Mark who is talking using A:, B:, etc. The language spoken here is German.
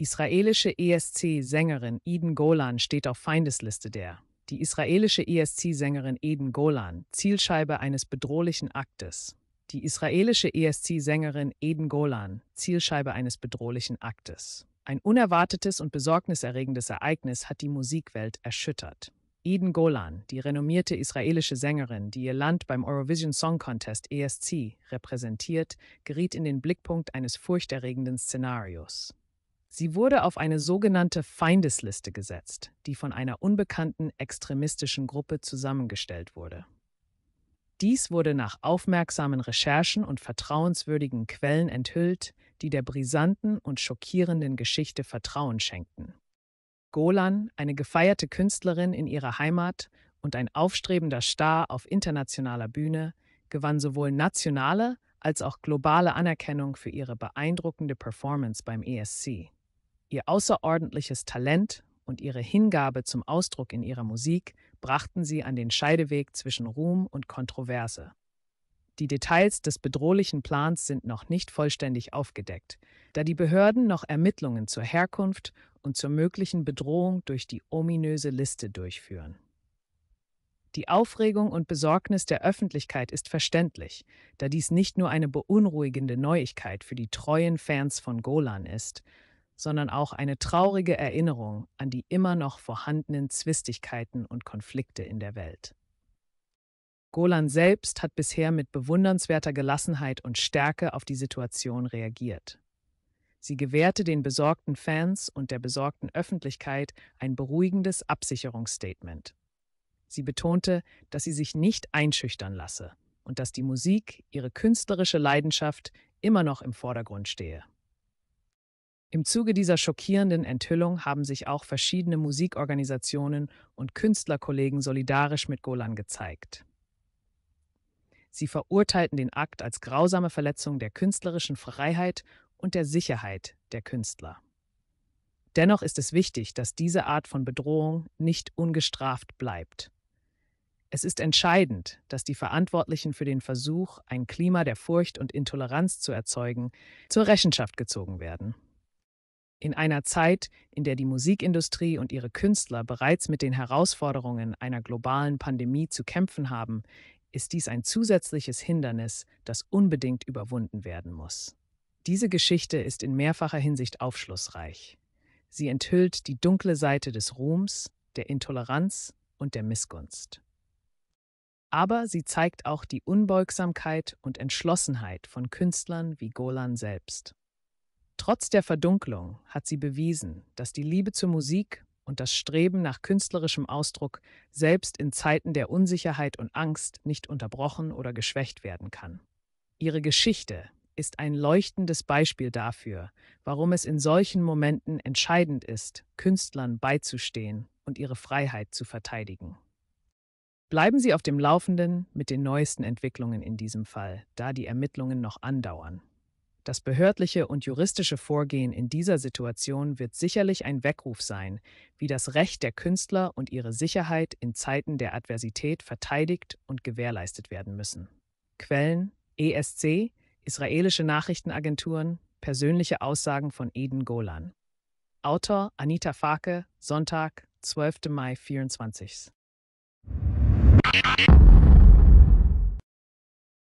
A: israelische ESC-Sängerin Eden Golan steht auf Feindesliste der. Die israelische ESC-Sängerin Eden Golan, Zielscheibe eines bedrohlichen Aktes. Die israelische ESC-Sängerin Eden Golan, Zielscheibe eines bedrohlichen Aktes. Ein unerwartetes und besorgniserregendes Ereignis hat die Musikwelt erschüttert. Eden Golan, die renommierte israelische Sängerin, die ihr Land beim Eurovision Song Contest ESC repräsentiert, geriet in den Blickpunkt eines furchterregenden Szenarios. Sie wurde auf eine sogenannte Feindesliste gesetzt, die von einer unbekannten extremistischen Gruppe zusammengestellt wurde. Dies wurde nach aufmerksamen Recherchen und vertrauenswürdigen Quellen enthüllt, die der brisanten und schockierenden Geschichte Vertrauen schenkten. Golan, eine gefeierte Künstlerin in ihrer Heimat und ein aufstrebender Star auf internationaler Bühne, gewann sowohl nationale als auch globale Anerkennung für ihre beeindruckende Performance beim ESC. Ihr außerordentliches Talent und ihre Hingabe zum Ausdruck in ihrer Musik brachten sie an den Scheideweg zwischen Ruhm und Kontroverse. Die Details des bedrohlichen Plans sind noch nicht vollständig aufgedeckt, da die Behörden noch Ermittlungen zur Herkunft und zur möglichen Bedrohung durch die ominöse Liste durchführen. Die Aufregung und Besorgnis der Öffentlichkeit ist verständlich, da dies nicht nur eine beunruhigende Neuigkeit für die treuen Fans von Golan ist, sondern auch eine traurige Erinnerung an die immer noch vorhandenen Zwistigkeiten und Konflikte in der Welt. Golan selbst hat bisher mit bewundernswerter Gelassenheit und Stärke auf die Situation reagiert. Sie gewährte den besorgten Fans und der besorgten Öffentlichkeit ein beruhigendes Absicherungsstatement. Sie betonte, dass sie sich nicht einschüchtern lasse und dass die Musik, ihre künstlerische Leidenschaft, immer noch im Vordergrund stehe. Im Zuge dieser schockierenden Enthüllung haben sich auch verschiedene Musikorganisationen und Künstlerkollegen solidarisch mit Golan gezeigt. Sie verurteilten den Akt als grausame Verletzung der künstlerischen Freiheit und der Sicherheit der Künstler. Dennoch ist es wichtig, dass diese Art von Bedrohung nicht ungestraft bleibt. Es ist entscheidend, dass die Verantwortlichen für den Versuch, ein Klima der Furcht und Intoleranz zu erzeugen, zur Rechenschaft gezogen werden. In einer Zeit, in der die Musikindustrie und ihre Künstler bereits mit den Herausforderungen einer globalen Pandemie zu kämpfen haben, ist dies ein zusätzliches Hindernis, das unbedingt überwunden werden muss. Diese Geschichte ist in mehrfacher Hinsicht aufschlussreich. Sie enthüllt die dunkle Seite des Ruhms, der Intoleranz und der Missgunst. Aber sie zeigt auch die Unbeugsamkeit und Entschlossenheit von Künstlern wie Golan selbst. Trotz der Verdunklung hat sie bewiesen, dass die Liebe zur Musik und das Streben nach künstlerischem Ausdruck selbst in Zeiten der Unsicherheit und Angst nicht unterbrochen oder geschwächt werden kann. Ihre Geschichte ist ein leuchtendes Beispiel dafür, warum es in solchen Momenten entscheidend ist, Künstlern beizustehen und ihre Freiheit zu verteidigen. Bleiben Sie auf dem Laufenden mit den neuesten Entwicklungen in diesem Fall, da die Ermittlungen noch andauern. Das behördliche und juristische Vorgehen in dieser Situation wird sicherlich ein Weckruf sein, wie das Recht der Künstler und ihre Sicherheit in Zeiten der Adversität verteidigt und gewährleistet werden müssen. Quellen ESC, israelische Nachrichtenagenturen, persönliche Aussagen von Eden Golan. Autor Anita Farke, Sonntag, 12. Mai 24.